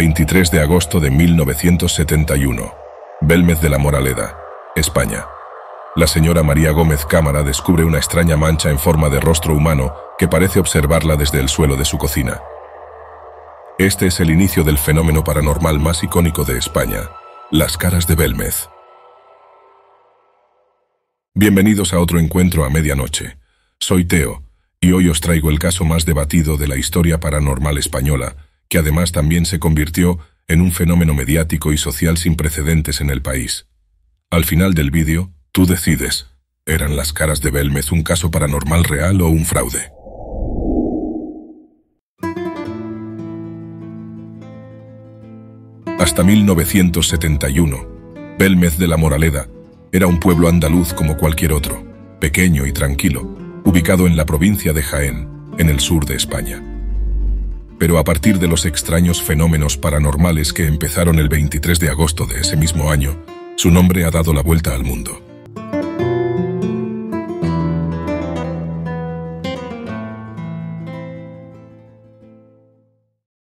23 de agosto de 1971. Belmez de la Moraleda, España. La señora María Gómez Cámara descubre una extraña mancha en forma de rostro humano que parece observarla desde el suelo de su cocina. Este es el inicio del fenómeno paranormal más icónico de España, las caras de Belmez. Bienvenidos a otro encuentro a medianoche. Soy Teo, y hoy os traigo el caso más debatido de la historia paranormal española, que además también se convirtió en un fenómeno mediático y social sin precedentes en el país. Al final del vídeo, tú decides, ¿eran las caras de Belmez un caso paranormal real o un fraude? Hasta 1971, Belmez de la Moraleda era un pueblo andaluz como cualquier otro, pequeño y tranquilo, ubicado en la provincia de Jaén, en el sur de España pero a partir de los extraños fenómenos paranormales que empezaron el 23 de agosto de ese mismo año, su nombre ha dado la vuelta al mundo.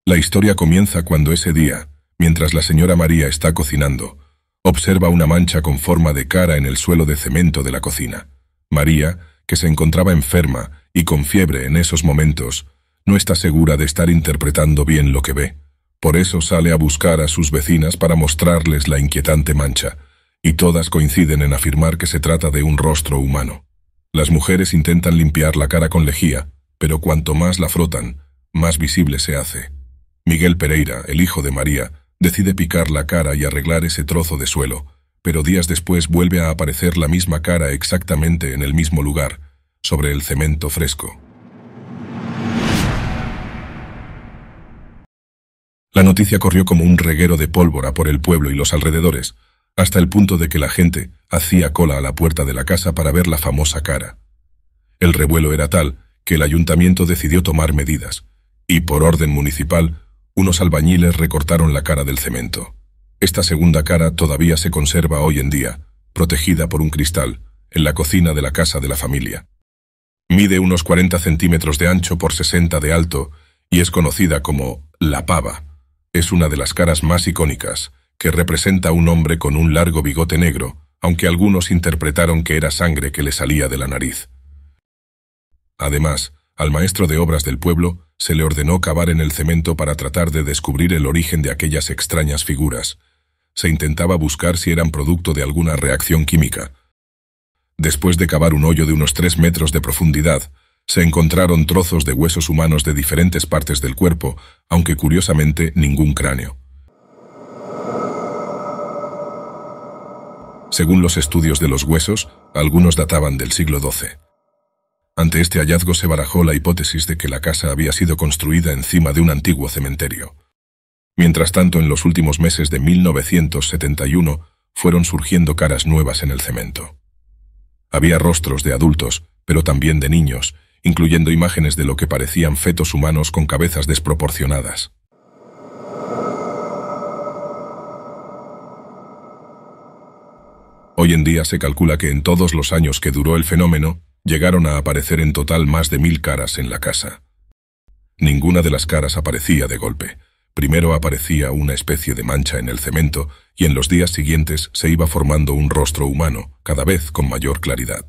La historia comienza cuando ese día, mientras la señora María está cocinando, observa una mancha con forma de cara en el suelo de cemento de la cocina. María, que se encontraba enferma y con fiebre en esos momentos, no está segura de estar interpretando bien lo que ve. Por eso sale a buscar a sus vecinas para mostrarles la inquietante mancha, y todas coinciden en afirmar que se trata de un rostro humano. Las mujeres intentan limpiar la cara con lejía, pero cuanto más la frotan, más visible se hace. Miguel Pereira, el hijo de María, decide picar la cara y arreglar ese trozo de suelo, pero días después vuelve a aparecer la misma cara exactamente en el mismo lugar, sobre el cemento fresco. La noticia corrió como un reguero de pólvora por el pueblo y los alrededores, hasta el punto de que la gente hacía cola a la puerta de la casa para ver la famosa cara. El revuelo era tal que el ayuntamiento decidió tomar medidas, y por orden municipal, unos albañiles recortaron la cara del cemento. Esta segunda cara todavía se conserva hoy en día, protegida por un cristal, en la cocina de la casa de la familia. Mide unos 40 centímetros de ancho por 60 de alto y es conocida como la pava es una de las caras más icónicas, que representa a un hombre con un largo bigote negro, aunque algunos interpretaron que era sangre que le salía de la nariz. Además, al maestro de obras del pueblo se le ordenó cavar en el cemento para tratar de descubrir el origen de aquellas extrañas figuras. Se intentaba buscar si eran producto de alguna reacción química. Después de cavar un hoyo de unos tres metros de profundidad, se encontraron trozos de huesos humanos de diferentes partes del cuerpo, aunque curiosamente ningún cráneo. Según los estudios de los huesos, algunos databan del siglo XII. Ante este hallazgo se barajó la hipótesis de que la casa había sido construida encima de un antiguo cementerio. Mientras tanto, en los últimos meses de 1971 fueron surgiendo caras nuevas en el cemento. Había rostros de adultos, pero también de niños, incluyendo imágenes de lo que parecían fetos humanos con cabezas desproporcionadas. Hoy en día se calcula que en todos los años que duró el fenómeno, llegaron a aparecer en total más de mil caras en la casa. Ninguna de las caras aparecía de golpe. Primero aparecía una especie de mancha en el cemento y en los días siguientes se iba formando un rostro humano, cada vez con mayor claridad.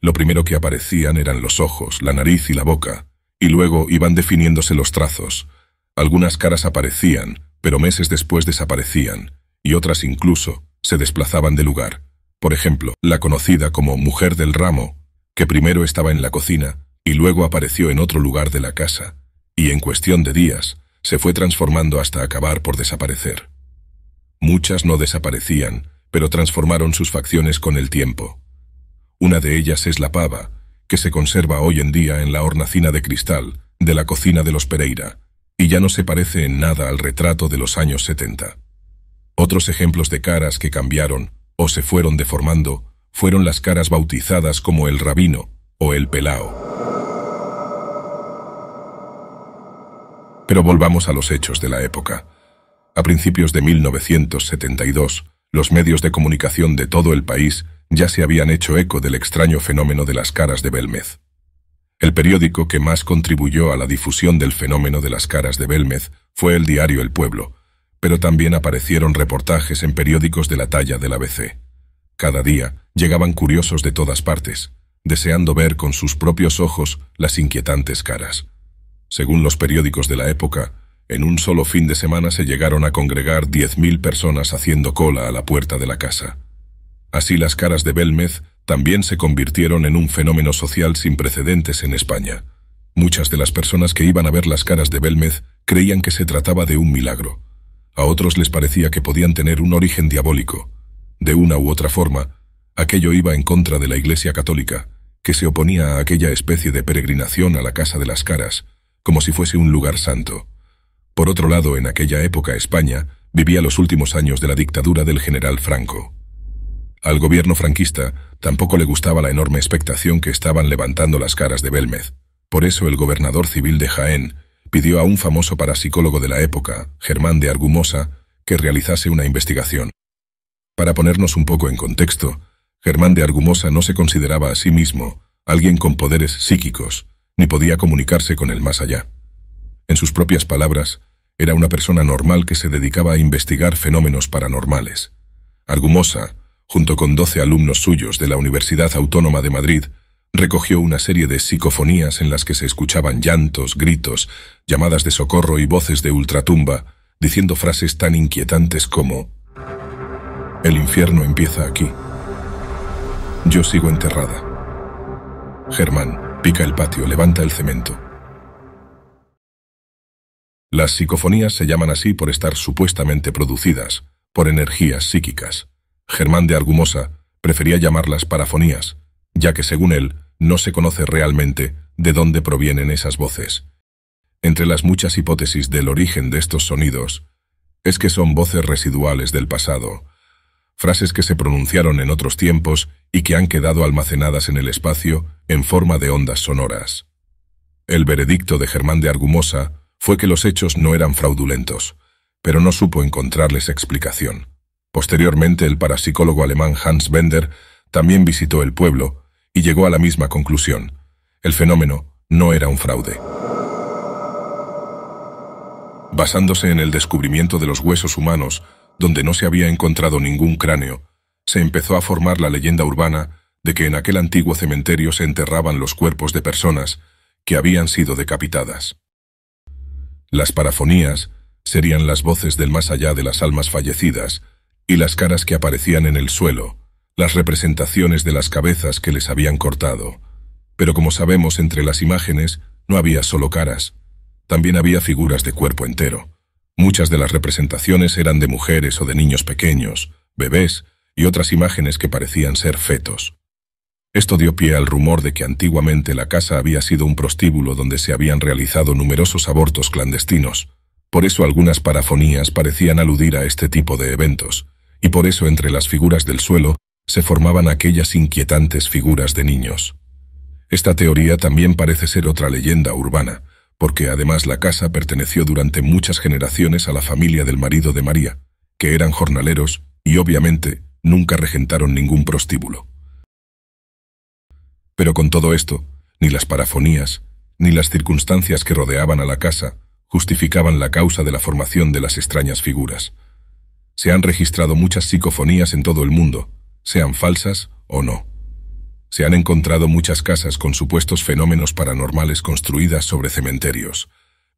Lo primero que aparecían eran los ojos, la nariz y la boca, y luego iban definiéndose los trazos. Algunas caras aparecían, pero meses después desaparecían, y otras incluso se desplazaban de lugar. Por ejemplo, la conocida como mujer del ramo, que primero estaba en la cocina y luego apareció en otro lugar de la casa, y en cuestión de días se fue transformando hasta acabar por desaparecer. Muchas no desaparecían, pero transformaron sus facciones con el tiempo. Una de ellas es la pava, que se conserva hoy en día en la hornacina de cristal de la cocina de los Pereira, y ya no se parece en nada al retrato de los años 70. Otros ejemplos de caras que cambiaron o se fueron deformando fueron las caras bautizadas como el rabino o el pelao. Pero volvamos a los hechos de la época. A principios de 1972, los medios de comunicación de todo el país ya se habían hecho eco del extraño fenómeno de las caras de Belmez. El periódico que más contribuyó a la difusión del fenómeno de las caras de Belmez fue el diario El Pueblo, pero también aparecieron reportajes en periódicos de la talla del ABC. Cada día llegaban curiosos de todas partes, deseando ver con sus propios ojos las inquietantes caras. Según los periódicos de la época, en un solo fin de semana se llegaron a congregar 10.000 personas haciendo cola a la puerta de la casa. Así las caras de Belmez también se convirtieron en un fenómeno social sin precedentes en España. Muchas de las personas que iban a ver las caras de Belmez creían que se trataba de un milagro. A otros les parecía que podían tener un origen diabólico. De una u otra forma, aquello iba en contra de la Iglesia Católica, que se oponía a aquella especie de peregrinación a la Casa de las Caras, como si fuese un lugar santo. Por otro lado, en aquella época España vivía los últimos años de la dictadura del general Franco. Al gobierno franquista tampoco le gustaba la enorme expectación que estaban levantando las caras de Belmez. Por eso el gobernador civil de Jaén pidió a un famoso parapsicólogo de la época, Germán de Argumosa, que realizase una investigación. Para ponernos un poco en contexto, Germán de Argumosa no se consideraba a sí mismo alguien con poderes psíquicos, ni podía comunicarse con el más allá. En sus propias palabras, era una persona normal que se dedicaba a investigar fenómenos paranormales. Argumosa junto con doce alumnos suyos de la Universidad Autónoma de Madrid, recogió una serie de psicofonías en las que se escuchaban llantos, gritos, llamadas de socorro y voces de ultratumba, diciendo frases tan inquietantes como El infierno empieza aquí. Yo sigo enterrada. Germán, pica el patio, levanta el cemento. Las psicofonías se llaman así por estar supuestamente producidas por energías psíquicas. Germán de Argumosa prefería llamarlas parafonías, ya que según él no se conoce realmente de dónde provienen esas voces. Entre las muchas hipótesis del origen de estos sonidos, es que son voces residuales del pasado, frases que se pronunciaron en otros tiempos y que han quedado almacenadas en el espacio en forma de ondas sonoras. El veredicto de Germán de Argumosa fue que los hechos no eran fraudulentos, pero no supo encontrarles explicación. Posteriormente, el parapsicólogo alemán Hans Bender también visitó el pueblo y llegó a la misma conclusión. El fenómeno no era un fraude. Basándose en el descubrimiento de los huesos humanos, donde no se había encontrado ningún cráneo, se empezó a formar la leyenda urbana de que en aquel antiguo cementerio se enterraban los cuerpos de personas que habían sido decapitadas. Las parafonías serían las voces del más allá de las almas fallecidas, y las caras que aparecían en el suelo, las representaciones de las cabezas que les habían cortado. Pero como sabemos entre las imágenes, no había solo caras, también había figuras de cuerpo entero. Muchas de las representaciones eran de mujeres o de niños pequeños, bebés y otras imágenes que parecían ser fetos. Esto dio pie al rumor de que antiguamente la casa había sido un prostíbulo donde se habían realizado numerosos abortos clandestinos. Por eso algunas parafonías parecían aludir a este tipo de eventos y por eso entre las figuras del suelo se formaban aquellas inquietantes figuras de niños. Esta teoría también parece ser otra leyenda urbana, porque además la casa perteneció durante muchas generaciones a la familia del marido de María, que eran jornaleros y obviamente nunca regentaron ningún prostíbulo. Pero con todo esto, ni las parafonías, ni las circunstancias que rodeaban a la casa justificaban la causa de la formación de las extrañas figuras. Se han registrado muchas psicofonías en todo el mundo, sean falsas o no. Se han encontrado muchas casas con supuestos fenómenos paranormales construidas sobre cementerios,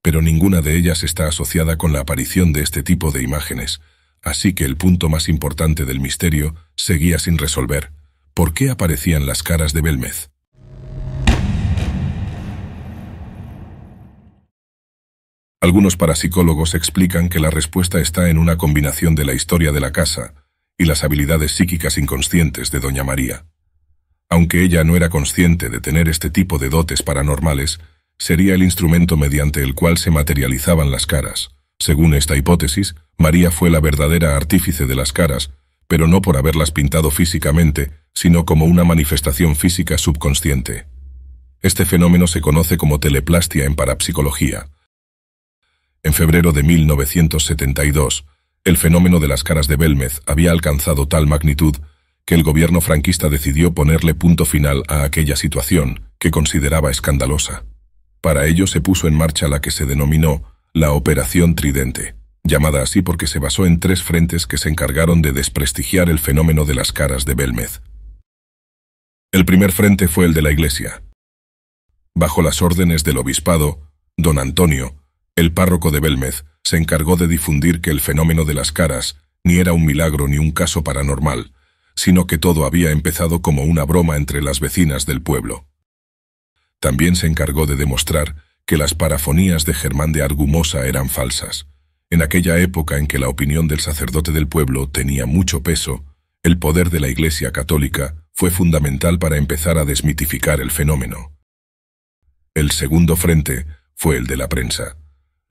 pero ninguna de ellas está asociada con la aparición de este tipo de imágenes, así que el punto más importante del misterio seguía sin resolver. ¿Por qué aparecían las caras de Belmez? Algunos parapsicólogos explican que la respuesta está en una combinación de la historia de la casa y las habilidades psíquicas inconscientes de Doña María. Aunque ella no era consciente de tener este tipo de dotes paranormales, sería el instrumento mediante el cual se materializaban las caras. Según esta hipótesis, María fue la verdadera artífice de las caras, pero no por haberlas pintado físicamente, sino como una manifestación física subconsciente. Este fenómeno se conoce como teleplastia en parapsicología, en febrero de 1972, el fenómeno de las caras de Belmez había alcanzado tal magnitud que el gobierno franquista decidió ponerle punto final a aquella situación que consideraba escandalosa. Para ello se puso en marcha la que se denominó la Operación Tridente, llamada así porque se basó en tres frentes que se encargaron de desprestigiar el fenómeno de las caras de Belmez. El primer frente fue el de la Iglesia. Bajo las órdenes del obispado, don Antonio, el párroco de Belmez se encargó de difundir que el fenómeno de las caras ni era un milagro ni un caso paranormal, sino que todo había empezado como una broma entre las vecinas del pueblo. También se encargó de demostrar que las parafonías de Germán de Argumosa eran falsas. En aquella época en que la opinión del sacerdote del pueblo tenía mucho peso, el poder de la Iglesia católica fue fundamental para empezar a desmitificar el fenómeno. El segundo frente fue el de la prensa.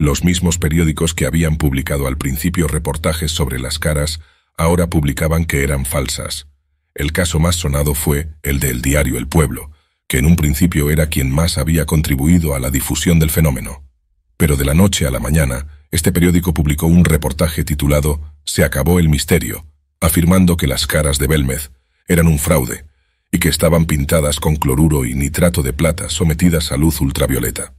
Los mismos periódicos que habían publicado al principio reportajes sobre las caras ahora publicaban que eran falsas. El caso más sonado fue el del diario El Pueblo, que en un principio era quien más había contribuido a la difusión del fenómeno. Pero de la noche a la mañana, este periódico publicó un reportaje titulado Se acabó el misterio, afirmando que las caras de Belmez eran un fraude y que estaban pintadas con cloruro y nitrato de plata sometidas a luz ultravioleta.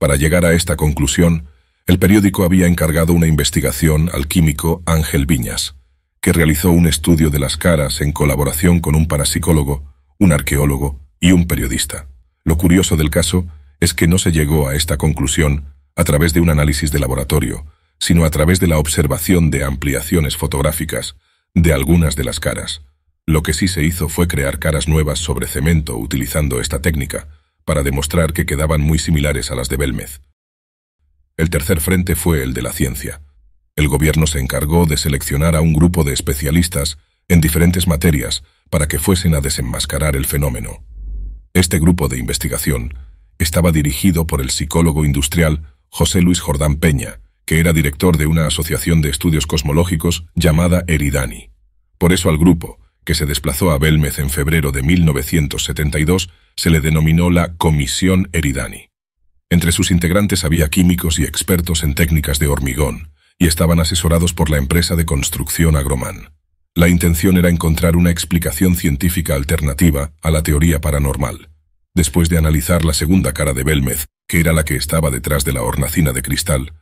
Para llegar a esta conclusión, el periódico había encargado una investigación al químico Ángel Viñas, que realizó un estudio de las caras en colaboración con un parapsicólogo, un arqueólogo y un periodista. Lo curioso del caso es que no se llegó a esta conclusión a través de un análisis de laboratorio, sino a través de la observación de ampliaciones fotográficas de algunas de las caras. Lo que sí se hizo fue crear caras nuevas sobre cemento utilizando esta técnica, para demostrar que quedaban muy similares a las de Belmez. El tercer frente fue el de la ciencia. El gobierno se encargó de seleccionar a un grupo de especialistas en diferentes materias para que fuesen a desenmascarar el fenómeno. Este grupo de investigación estaba dirigido por el psicólogo industrial José Luis Jordán Peña, que era director de una asociación de estudios cosmológicos llamada Eridani. Por eso al grupo que se desplazó a Belmez en febrero de 1972, se le denominó la Comisión Eridani. Entre sus integrantes había químicos y expertos en técnicas de hormigón, y estaban asesorados por la empresa de construcción Agroman. La intención era encontrar una explicación científica alternativa a la teoría paranormal. Después de analizar la segunda cara de Belmez, que era la que estaba detrás de la hornacina de cristal,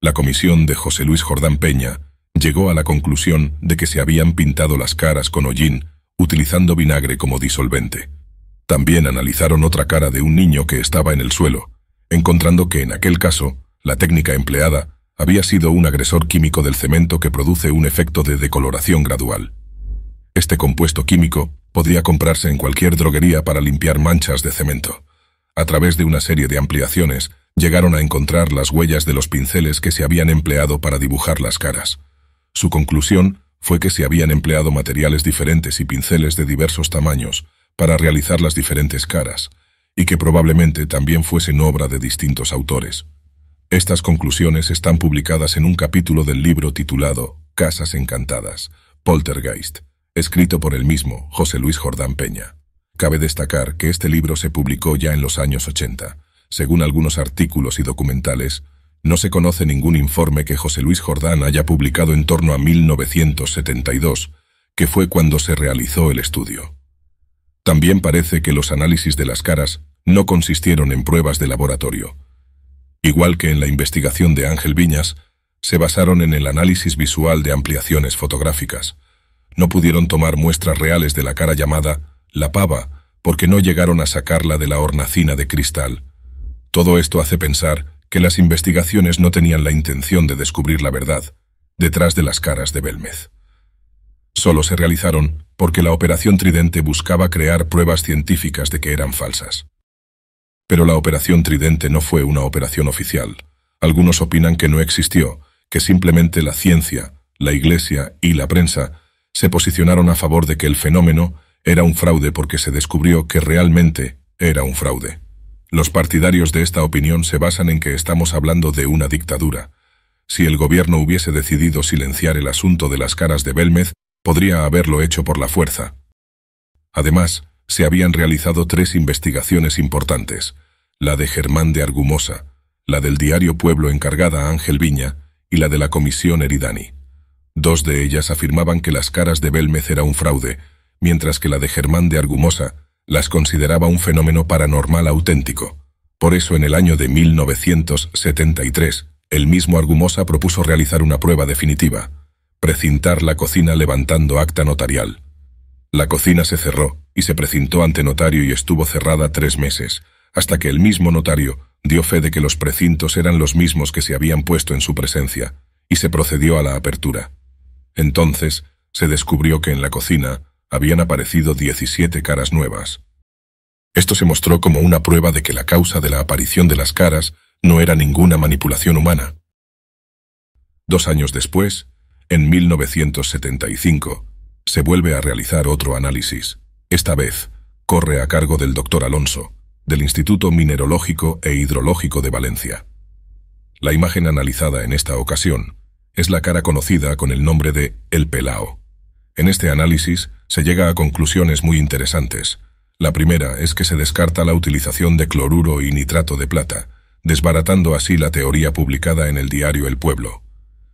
la comisión de José Luis Jordán Peña llegó a la conclusión de que se habían pintado las caras con hollín utilizando vinagre como disolvente. También analizaron otra cara de un niño que estaba en el suelo, encontrando que en aquel caso, la técnica empleada había sido un agresor químico del cemento que produce un efecto de decoloración gradual. Este compuesto químico podía comprarse en cualquier droguería para limpiar manchas de cemento. A través de una serie de ampliaciones, llegaron a encontrar las huellas de los pinceles que se habían empleado para dibujar las caras. Su conclusión fue que se habían empleado materiales diferentes y pinceles de diversos tamaños para realizar las diferentes caras, y que probablemente también fuesen obra de distintos autores. Estas conclusiones están publicadas en un capítulo del libro titulado Casas Encantadas, Poltergeist, escrito por el mismo José Luis Jordán Peña. Cabe destacar que este libro se publicó ya en los años 80. Según algunos artículos y documentales, no se conoce ningún informe que José Luis Jordán haya publicado en torno a 1972, que fue cuando se realizó el estudio. También parece que los análisis de las caras no consistieron en pruebas de laboratorio. Igual que en la investigación de Ángel Viñas, se basaron en el análisis visual de ampliaciones fotográficas. No pudieron tomar muestras reales de la cara llamada la pava porque no llegaron a sacarla de la hornacina de cristal. Todo esto hace pensar que las investigaciones no tenían la intención de descubrir la verdad detrás de las caras de Belmez. Solo se realizaron porque la Operación Tridente buscaba crear pruebas científicas de que eran falsas. Pero la Operación Tridente no fue una operación oficial. Algunos opinan que no existió, que simplemente la ciencia, la Iglesia y la prensa se posicionaron a favor de que el fenómeno era un fraude porque se descubrió que realmente era un fraude. Los partidarios de esta opinión se basan en que estamos hablando de una dictadura. Si el gobierno hubiese decidido silenciar el asunto de las caras de Belmez, podría haberlo hecho por la fuerza. Además, se habían realizado tres investigaciones importantes, la de Germán de Argumosa, la del diario Pueblo encargada a Ángel Viña y la de la Comisión Eridani. Dos de ellas afirmaban que las caras de Belmez era un fraude, mientras que la de Germán de Argumosa las consideraba un fenómeno paranormal auténtico. Por eso en el año de 1973, el mismo Argumosa propuso realizar una prueba definitiva, precintar la cocina levantando acta notarial. La cocina se cerró y se precintó ante notario y estuvo cerrada tres meses, hasta que el mismo notario dio fe de que los precintos eran los mismos que se habían puesto en su presencia, y se procedió a la apertura. Entonces, se descubrió que en la cocina habían aparecido 17 caras nuevas. Esto se mostró como una prueba de que la causa de la aparición de las caras no era ninguna manipulación humana. Dos años después, en 1975, se vuelve a realizar otro análisis. Esta vez, corre a cargo del doctor Alonso, del Instituto Mineralógico e Hidrológico de Valencia. La imagen analizada en esta ocasión es la cara conocida con el nombre de El Pelao. En este análisis se llega a conclusiones muy interesantes. La primera es que se descarta la utilización de cloruro y nitrato de plata, desbaratando así la teoría publicada en el diario El Pueblo.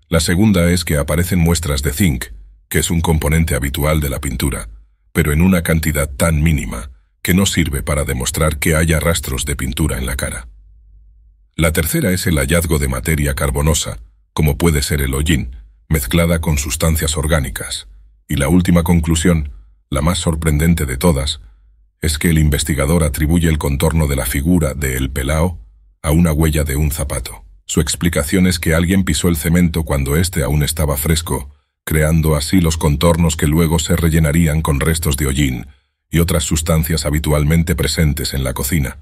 La segunda es que aparecen muestras de zinc, que es un componente habitual de la pintura, pero en una cantidad tan mínima que no sirve para demostrar que haya rastros de pintura en la cara. La tercera es el hallazgo de materia carbonosa, como puede ser el hollín, mezclada con sustancias orgánicas. Y la última conclusión, la más sorprendente de todas, es que el investigador atribuye el contorno de la figura de El Pelao a una huella de un zapato. Su explicación es que alguien pisó el cemento cuando éste aún estaba fresco, creando así los contornos que luego se rellenarían con restos de hollín y otras sustancias habitualmente presentes en la cocina.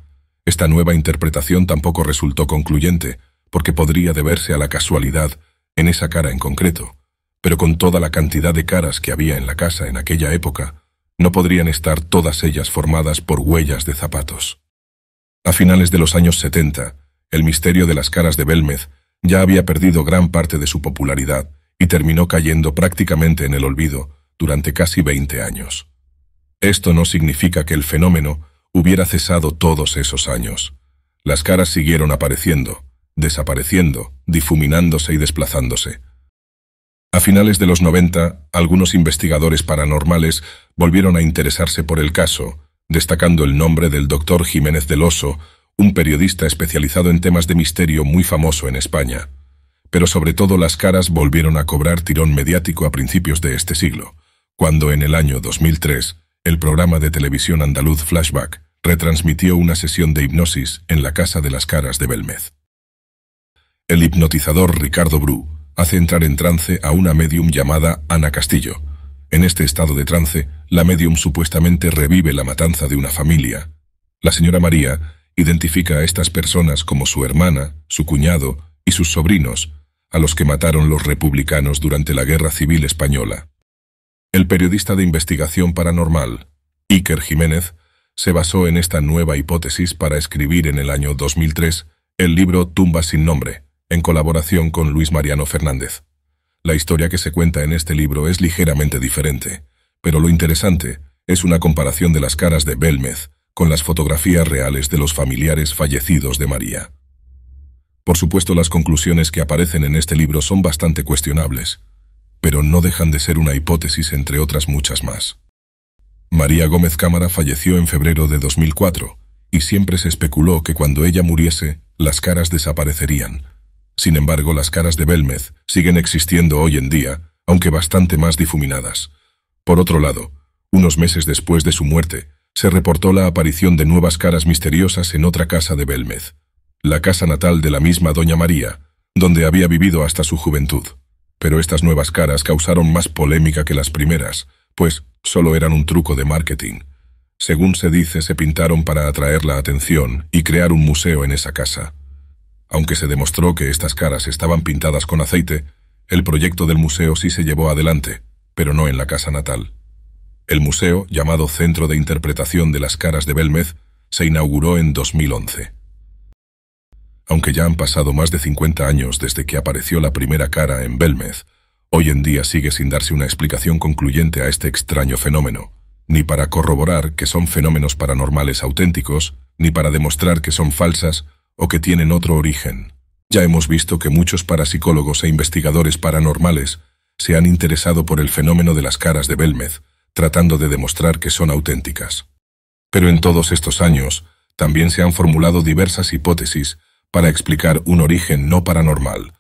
Esta nueva interpretación tampoco resultó concluyente, porque podría deberse a la casualidad en esa cara en concreto, pero con toda la cantidad de caras que había en la casa en aquella época, no podrían estar todas ellas formadas por huellas de zapatos. A finales de los años 70, el misterio de las caras de Belmez ya había perdido gran parte de su popularidad y terminó cayendo prácticamente en el olvido durante casi 20 años. Esto no significa que el fenómeno hubiera cesado todos esos años. Las caras siguieron apareciendo, desapareciendo, difuminándose y desplazándose a finales de los 90, algunos investigadores paranormales volvieron a interesarse por el caso, destacando el nombre del doctor Jiménez del Oso, un periodista especializado en temas de misterio muy famoso en España. Pero sobre todo las caras volvieron a cobrar tirón mediático a principios de este siglo, cuando en el año 2003, el programa de televisión andaluz Flashback retransmitió una sesión de hipnosis en la Casa de las Caras de Belmez. El hipnotizador Ricardo Bru hace entrar en trance a una medium llamada Ana Castillo. En este estado de trance, la medium supuestamente revive la matanza de una familia. La señora María identifica a estas personas como su hermana, su cuñado y sus sobrinos, a los que mataron los republicanos durante la Guerra Civil Española. El periodista de investigación paranormal, Iker Jiménez, se basó en esta nueva hipótesis para escribir en el año 2003 el libro Tumbas sin nombre, en colaboración con Luis Mariano Fernández. La historia que se cuenta en este libro es ligeramente diferente, pero lo interesante es una comparación de las caras de Belmez con las fotografías reales de los familiares fallecidos de María. Por supuesto, las conclusiones que aparecen en este libro son bastante cuestionables, pero no dejan de ser una hipótesis entre otras muchas más. María Gómez Cámara falleció en febrero de 2004, y siempre se especuló que cuando ella muriese, las caras desaparecerían, sin embargo, las caras de Belmez siguen existiendo hoy en día, aunque bastante más difuminadas. Por otro lado, unos meses después de su muerte, se reportó la aparición de nuevas caras misteriosas en otra casa de Belmez, la casa natal de la misma Doña María, donde había vivido hasta su juventud. Pero estas nuevas caras causaron más polémica que las primeras, pues solo eran un truco de marketing. Según se dice, se pintaron para atraer la atención y crear un museo en esa casa. Aunque se demostró que estas caras estaban pintadas con aceite, el proyecto del museo sí se llevó adelante, pero no en la casa natal. El museo, llamado Centro de Interpretación de las Caras de Belmez, se inauguró en 2011. Aunque ya han pasado más de 50 años desde que apareció la primera cara en Belmez, hoy en día sigue sin darse una explicación concluyente a este extraño fenómeno, ni para corroborar que son fenómenos paranormales auténticos, ni para demostrar que son falsas o que tienen otro origen. Ya hemos visto que muchos parapsicólogos e investigadores paranormales se han interesado por el fenómeno de las caras de Belmez, tratando de demostrar que son auténticas. Pero en todos estos años, también se han formulado diversas hipótesis para explicar un origen no paranormal.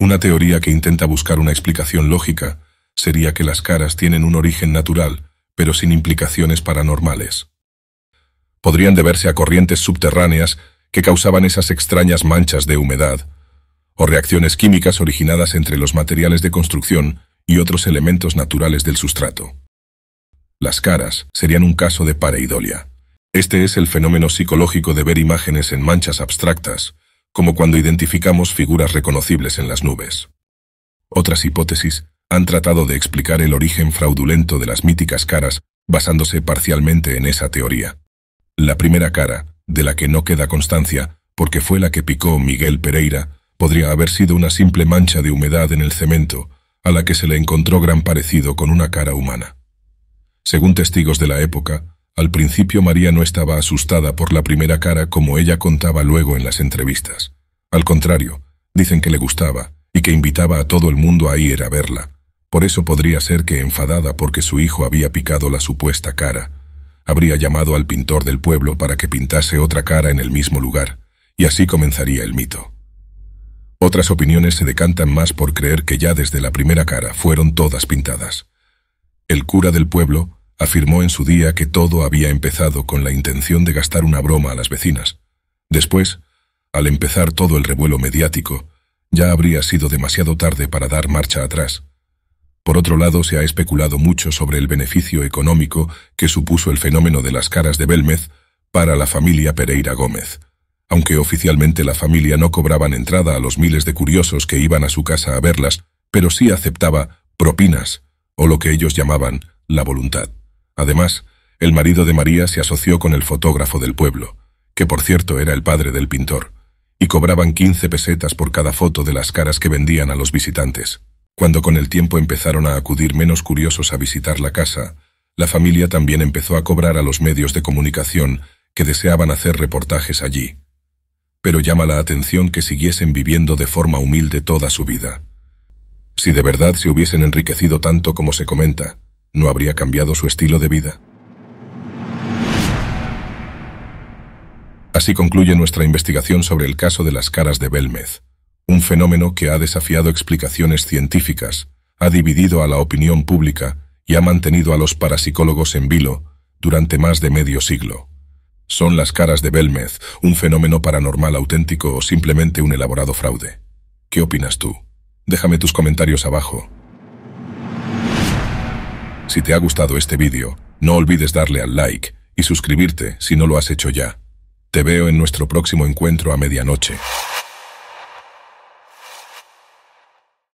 Una teoría que intenta buscar una explicación lógica sería que las caras tienen un origen natural, pero sin implicaciones paranormales. Podrían deberse a corrientes subterráneas que causaban esas extrañas manchas de humedad, o reacciones químicas originadas entre los materiales de construcción y otros elementos naturales del sustrato. Las caras serían un caso de pareidolia. Este es el fenómeno psicológico de ver imágenes en manchas abstractas, como cuando identificamos figuras reconocibles en las nubes. Otras hipótesis han tratado de explicar el origen fraudulento de las míticas caras basándose parcialmente en esa teoría. La primera cara de la que no queda constancia, porque fue la que picó Miguel Pereira, podría haber sido una simple mancha de humedad en el cemento, a la que se le encontró gran parecido con una cara humana. Según testigos de la época, al principio María no estaba asustada por la primera cara como ella contaba luego en las entrevistas. Al contrario, dicen que le gustaba y que invitaba a todo el mundo a ir a verla. Por eso podría ser que enfadada porque su hijo había picado la supuesta cara, habría llamado al pintor del pueblo para que pintase otra cara en el mismo lugar, y así comenzaría el mito. Otras opiniones se decantan más por creer que ya desde la primera cara fueron todas pintadas. El cura del pueblo afirmó en su día que todo había empezado con la intención de gastar una broma a las vecinas. Después, al empezar todo el revuelo mediático, ya habría sido demasiado tarde para dar marcha atrás, por otro lado, se ha especulado mucho sobre el beneficio económico que supuso el fenómeno de las caras de Belmez para la familia Pereira Gómez. Aunque oficialmente la familia no cobraban entrada a los miles de curiosos que iban a su casa a verlas, pero sí aceptaba propinas, o lo que ellos llamaban la voluntad. Además, el marido de María se asoció con el fotógrafo del pueblo, que por cierto era el padre del pintor, y cobraban 15 pesetas por cada foto de las caras que vendían a los visitantes. Cuando con el tiempo empezaron a acudir menos curiosos a visitar la casa, la familia también empezó a cobrar a los medios de comunicación que deseaban hacer reportajes allí. Pero llama la atención que siguiesen viviendo de forma humilde toda su vida. Si de verdad se hubiesen enriquecido tanto como se comenta, ¿no habría cambiado su estilo de vida? Así concluye nuestra investigación sobre el caso de las caras de Belmez un fenómeno que ha desafiado explicaciones científicas, ha dividido a la opinión pública y ha mantenido a los parapsicólogos en vilo durante más de medio siglo. Son las caras de Belmez, un fenómeno paranormal auténtico o simplemente un elaborado fraude. ¿Qué opinas tú? Déjame tus comentarios abajo. Si te ha gustado este vídeo, no olvides darle al like y suscribirte si no lo has hecho ya. Te veo en nuestro próximo encuentro a medianoche.